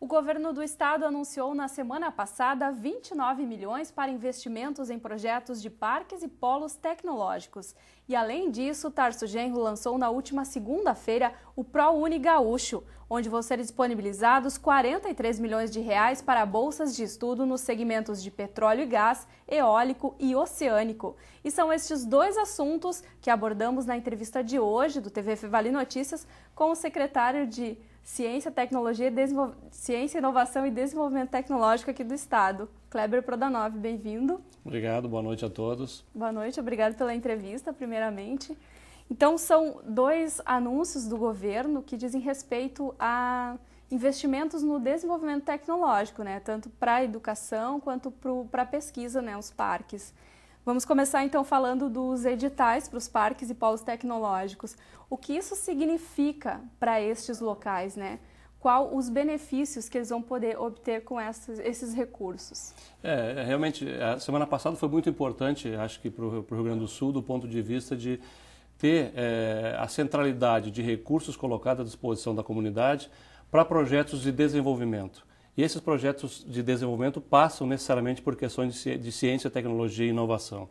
O governo do estado anunciou na semana passada 29 milhões para investimentos em projetos de parques e polos tecnológicos. E além disso, Tarso Genro lançou na última segunda-feira o ProUni Gaúcho, onde vão ser disponibilizados 43 milhões de reais para bolsas de estudo nos segmentos de petróleo e gás, eólico e oceânico. E são estes dois assuntos que abordamos na entrevista de hoje do TV Fevale Notícias com o secretário de Ciência, Tecnologia, Desenvol... Ciência, Inovação e Desenvolvimento Tecnológico aqui do Estado. Kleber Prodanov, bem-vindo. Obrigado, boa noite a todos. Boa noite, obrigado pela entrevista, primeiramente. Então, são dois anúncios do governo que dizem respeito a investimentos no desenvolvimento tecnológico, né? tanto para a educação quanto para a pesquisa, né? os parques. Vamos começar então falando dos editais para os parques e polos tecnológicos. O que isso significa para estes locais, né? Qual os benefícios que eles vão poder obter com essas, esses recursos? É, é realmente, a semana passada foi muito importante, acho que para o Rio Grande do Sul, do ponto de vista de ter é, a centralidade de recursos colocados à disposição da comunidade para projetos de desenvolvimento. E esses projetos de desenvolvimento passam necessariamente por questões de ciência, tecnologia e inovação.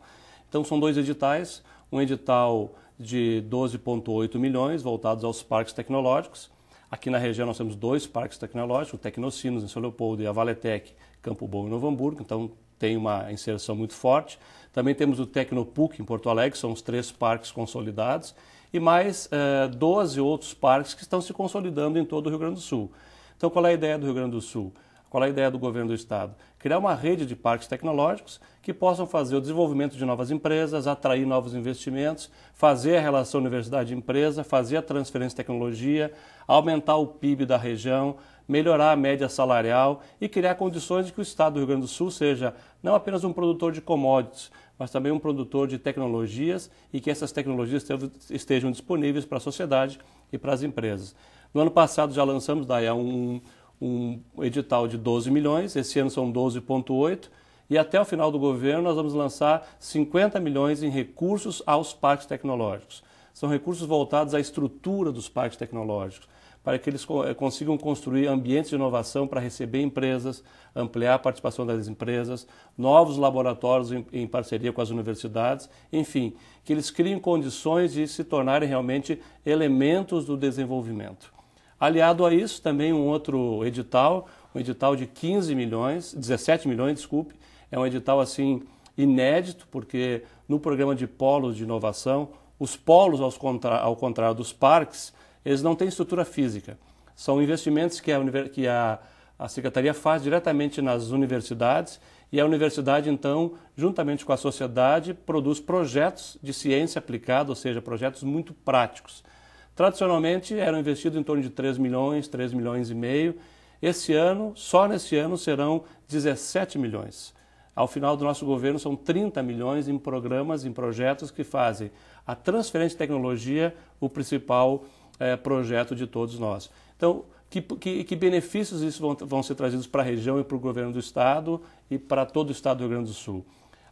Então, são dois editais: um edital de 12,8 milhões voltados aos parques tecnológicos. Aqui na região nós temos dois parques tecnológicos, o Tecnocinos em São Leopoldo e a Valetec, Campo Bom e Novo Hamburgo, então tem uma inserção muito forte. Também temos o Tecnopuc em Porto Alegre, são os três parques consolidados, e mais eh, 12 outros parques que estão se consolidando em todo o Rio Grande do Sul. Então, qual é a ideia do Rio Grande do Sul? Qual é a ideia do governo do estado? Criar uma rede de parques tecnológicos que possam fazer o desenvolvimento de novas empresas, atrair novos investimentos, fazer a relação universidade-empresa, fazer a transferência de tecnologia, aumentar o PIB da região, melhorar a média salarial e criar condições de que o estado do Rio Grande do Sul seja não apenas um produtor de commodities, mas também um produtor de tecnologias e que essas tecnologias estejam disponíveis para a sociedade e para as empresas. No ano passado já lançamos, daí, é um, um edital de 12 milhões, esse ano são 12,8 e até o final do governo nós vamos lançar 50 milhões em recursos aos parques tecnológicos. São recursos voltados à estrutura dos parques tecnológicos, para que eles eh, consigam construir ambientes de inovação para receber empresas, ampliar a participação das empresas, novos laboratórios em, em parceria com as universidades, enfim, que eles criem condições de se tornarem realmente elementos do desenvolvimento. Aliado a isso, também um outro edital, um edital de 15 milhões, 17 milhões, desculpe, é um edital assim inédito, porque no programa de polos de inovação, os polos, ao contrário, ao contrário dos parques, eles não têm estrutura física. São investimentos que a, que a, a Secretaria faz diretamente nas universidades e a universidade, então, juntamente com a sociedade, produz projetos de ciência aplicada, ou seja, projetos muito práticos. Tradicionalmente eram investidos em torno de 3 milhões, 3 milhões e meio. Esse ano, só nesse ano, serão 17 milhões. Ao final do nosso governo, são 30 milhões em programas, em projetos que fazem a transferência de tecnologia o principal é, projeto de todos nós. Então, que, que, que benefícios isso vão, vão ser trazidos para a região e para o governo do Estado e para todo o Estado do Rio Grande do Sul?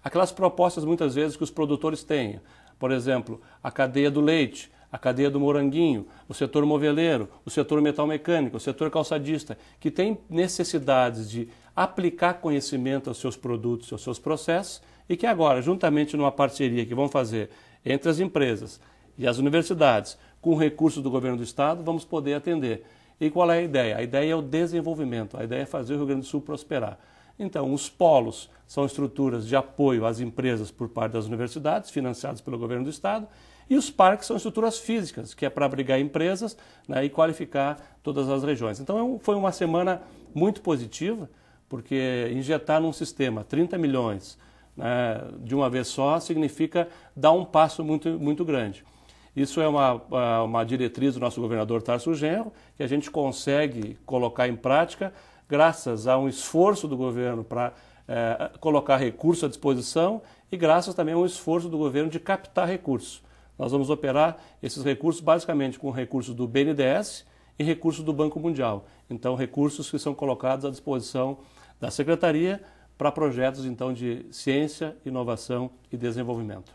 Aquelas propostas, muitas vezes, que os produtores têm. Por exemplo, a cadeia do leite a cadeia do moranguinho, o setor moveleiro, o setor metal mecânico, o setor calçadista, que tem necessidades de aplicar conhecimento aos seus produtos, aos seus processos, e que agora, juntamente numa parceria que vão fazer entre as empresas e as universidades, com recursos do governo do Estado, vamos poder atender. E qual é a ideia? A ideia é o desenvolvimento, a ideia é fazer o Rio Grande do Sul prosperar. Então, os polos são estruturas de apoio às empresas por parte das universidades, financiadas pelo governo do Estado, e os parques são estruturas físicas, que é para abrigar empresas né, e qualificar todas as regiões. Então é foi uma semana muito positiva, porque injetar num sistema 30 milhões né, de uma vez só significa dar um passo muito, muito grande. Isso é uma, uma diretriz do nosso governador Tarso Genro, que a gente consegue colocar em prática graças a um esforço do governo para é, eh, colocar recursos à disposição e graças também a um esforço do governo de captar recursos. Nós vamos operar esses recursos basicamente com recursos do BNDES e recursos do Banco Mundial. Então, recursos que são colocados à disposição da Secretaria para projetos então de ciência, inovação e desenvolvimento.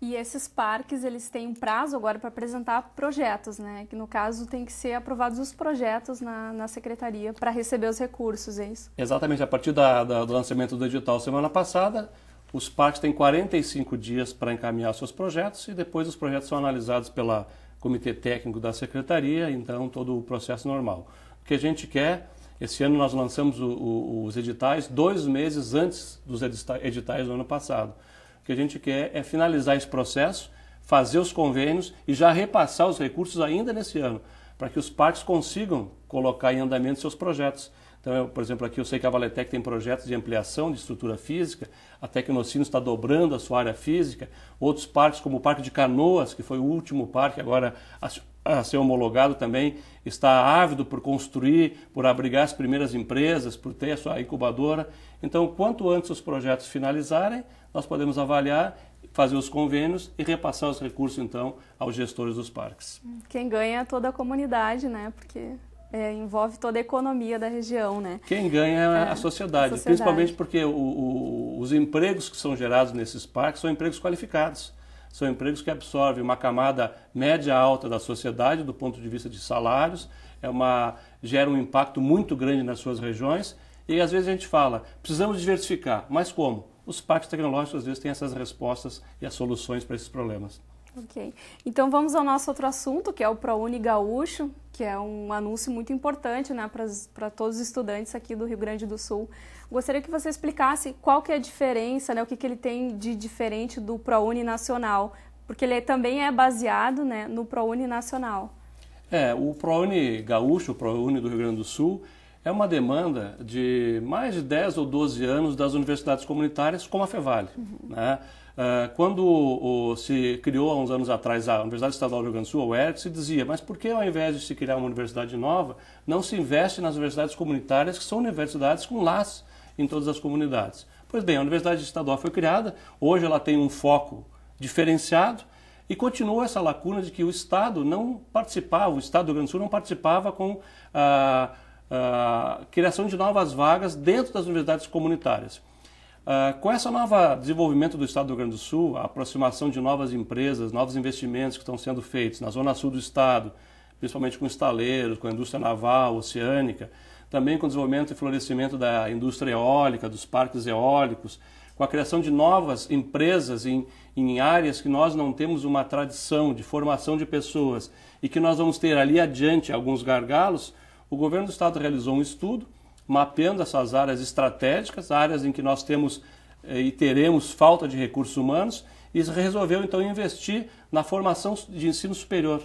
E esses parques, eles têm um prazo agora para apresentar projetos, né? Que no caso tem que ser aprovados os projetos na, na secretaria para receber os recursos, é isso? Exatamente. A partir da, da, do lançamento do edital semana passada, os PACs têm 45 dias para encaminhar seus projetos e depois os projetos são analisados pelo Comitê Técnico da Secretaria, então todo o processo normal. O que a gente quer, esse ano nós lançamos o, o, os editais dois meses antes dos editais do ano passado. O que a gente quer é finalizar esse processo, fazer os convênios e já repassar os recursos ainda nesse ano, para que os parques consigam colocar em andamento seus projetos. Então, eu, por exemplo, aqui eu sei que a Valetec tem projetos de ampliação de estrutura física, a Tecnocino está dobrando a sua área física, outros parques, como o Parque de Canoas, que foi o último parque agora a, a ser homologado também, está ávido por construir, por abrigar as primeiras empresas, por ter a sua incubadora. Então, quanto antes os projetos finalizarem, nós podemos avaliar fazer os convênios e repassar os recursos então aos gestores dos parques. Quem ganha é toda a comunidade, né? Porque é, envolve toda a economia da região, né? Quem ganha é a, é, sociedade, a sociedade. principalmente porque o, o, os empregos que são gerados nesses parques são empregos qualificados. São empregos que absorvem uma camada média alta da sociedade do ponto de vista de salários, é uma, gera um impacto muito grande nas suas regiões. E às vezes a gente fala, precisamos diversificar, mas como? Os parques tecnológicos às vezes têm essas respostas e as soluções para esses problemas. Ok. Então vamos ao nosso outro assunto, que é o ProUni Gaúcho, que é um anúncio muito importante né, para todos os estudantes aqui do Rio Grande do Sul. Gostaria que você explicasse qual que é a diferença, né, o que, que ele tem de diferente do ProUni Nacional, porque ele é, também é baseado né, no ProUni Nacional. É, o ProUni Gaúcho, o ProUni do Rio Grande do Sul, é uma demanda de mais de 10 ou 12 anos das universidades comunitárias, como a FEVALE. Uhum. Né? Eh, quando se criou há uns anos atrás a Universidade Estadual do Rio Grande do Sul, a UERJ, se dizia, mas por que ao invés de se criar uma universidade nova, não se investe nas universidades comunitárias, que são universidades com laços em todas as comunidades? Pois bem, a Universidade Estadual foi criada, hoje ela tem um foco diferenciado, e continua essa lacuna de que o Estado não participava, o Estado do Rio Grande do Sul não participava com a, ah, a ah, criação de novas vagas dentro das universidades comunitárias. Ah, com essa nova desenvolvimento do Estado do Rio Grande do Sul, a aproximação de novas empresas, novos investimentos que estão sendo feitos na zona sul do Estado, principalmente com estaleiros, com a indústria naval, oceânica, também com o desenvolvimento e florescimento da indústria eólica, dos parques eólicos, com a criação de novas empresas em, em áreas que nós não temos uma tradição de formação de pessoas e que nós vamos ter ali adiante alguns gargalos, o governo do Estado realizou um estudo mapeando essas áreas estratégicas, áreas em que nós temos eh, e teremos falta de recursos humanos, e resolveu então investir na formação de ensino superior.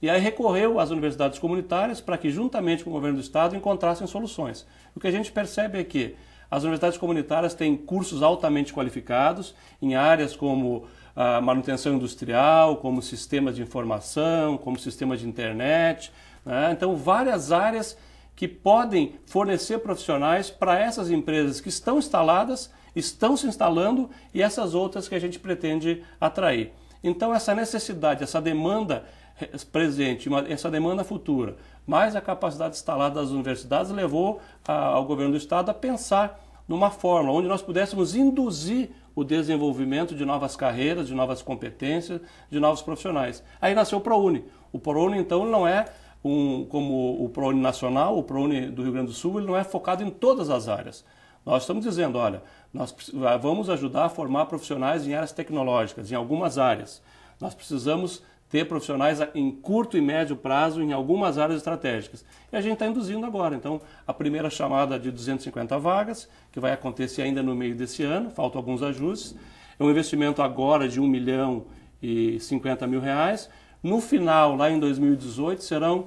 E aí recorreu às universidades comunitárias para que, juntamente com o governo do estado, encontrassem soluções. O que a gente percebe é que as universidades comunitárias têm cursos altamente qualificados em áreas como a manutenção industrial, como sistemas de informação, como sistemas de internet. Né? Então, várias áreas que podem fornecer profissionais para essas empresas que estão instaladas, estão se instalando e essas outras que a gente pretende atrair. Então, essa necessidade, essa demanda eh, presente, essa demanda futura, mais a capacidade instalada das universidades levou ao governo do estado a pensar numa forma onde nós pudéssemos induzir o desenvolvimento de novas carreiras, de novas competências, de novos profissionais. Aí nasceu o ProUni. O ProUni, então, não é um, como o PROUNI nacional, o PROUNI do Rio Grande do Sul, ele não é focado em todas as áreas. Nós estamos dizendo, olha, nós ah, vamos ajudar a formar profissionais em áreas tecnológicas, em algumas áreas. Nós precisamos ter profissionais em curto e médio prazo em algumas áreas estratégicas. E a gente está induzindo agora. Então, a primeira chamada de 250 vagas, que vai acontecer ainda no meio desse ano, faltam alguns ajustes. É um investimento agora de 1 milhão e 50 mil reais, no final, lá em 2018, serão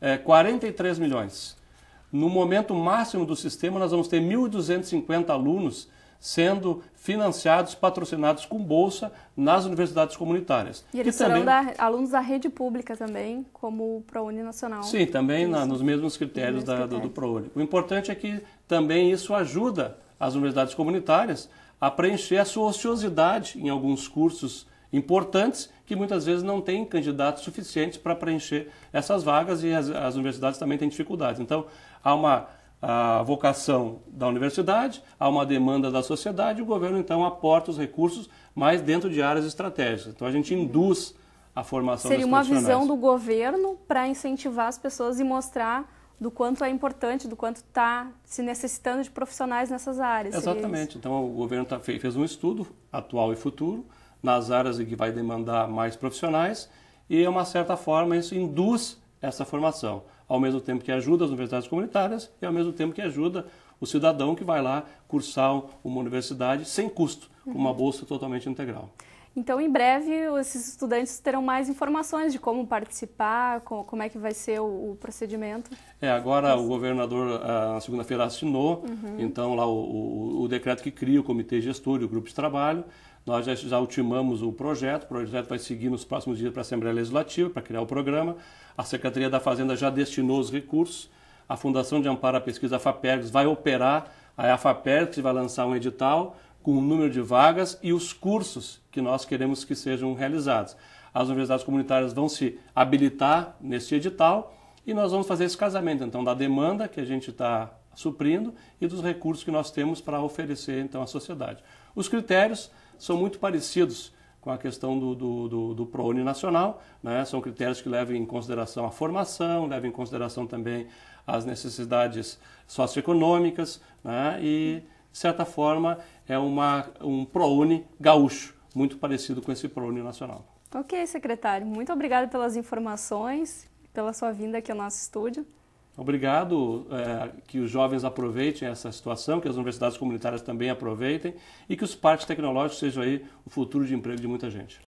é, eh, 43 milhões. No momento máximo do sistema, nós vamos ter 1.250 alunos sendo financiados, patrocinados com bolsa nas universidades comunitárias. E eles serão também... da, alunos da rede pública também, como o ProUni Nacional. Sim, também na, nos mesmos critérios, da, critérios. do, do ProUni. O importante é que também isso ajuda as universidades comunitárias a preencher a sua ociosidade em alguns cursos importantes que muitas vezes não têm candidatos suficientes para preencher essas vagas e as, as, universidades também têm dificuldades. Então, há uma vocação da universidade, há uma demanda da sociedade e o governo então aporta os recursos, mas dentro de áreas estratégicas. Então, a gente induz a formação Seria uma visão do governo para incentivar as pessoas e mostrar do quanto é importante, do quanto está se necessitando de profissionais nessas áreas. Exatamente. Então, o governo tá, fez um estudo, atual e futuro, nas áreas que vai demandar mais profissionais e, de uma certa forma, isso induz essa formação, ao mesmo tempo que ajuda as universidades comunitárias e ao mesmo tempo que ajuda o cidadão que vai lá cursar uma universidade sem custo, com uma bolsa totalmente integral. Então, em breve, esses estudantes terão mais informações de como participar, como é que vai ser o, procedimento. É, agora o governador, ah, na segunda-feira, assinou, uhum. então, lá o, o, o, decreto que cria o comitê gestor e o grupo de trabalho. Nós já, já ultimamos o projeto, o projeto vai seguir nos próximos dias para a Assembleia Legislativa, para criar o programa. A Secretaria da Fazenda já destinou os recursos. A Fundação de Amparo à Pesquisa, a FAPERGS, vai operar, a FAPERGS vai lançar um edital com o número de vagas e os cursos que nós queremos que sejam realizados. As universidades comunitárias vão se habilitar neste edital e nós vamos fazer esse casamento, então, da demanda que a gente está suprindo e dos recursos que nós temos para oferecer, então, à sociedade. Os critérios são muito parecidos com a questão do, do, do, do ProUni Nacional, né? são critérios que levam em consideração a formação, levam em consideração também as necessidades socioeconômicas né? e de certa forma, é uma, um ProUni gaúcho, muito parecido com esse ProUni nacional. Ok, secretário. Muito obrigado pelas informações, pela sua vinda aqui ao nosso estúdio. Obrigado, é, que os jovens aproveitem essa situação, que as universidades comunitárias também aproveitem e que os parques tecnológicos sejam aí o futuro de emprego de muita gente.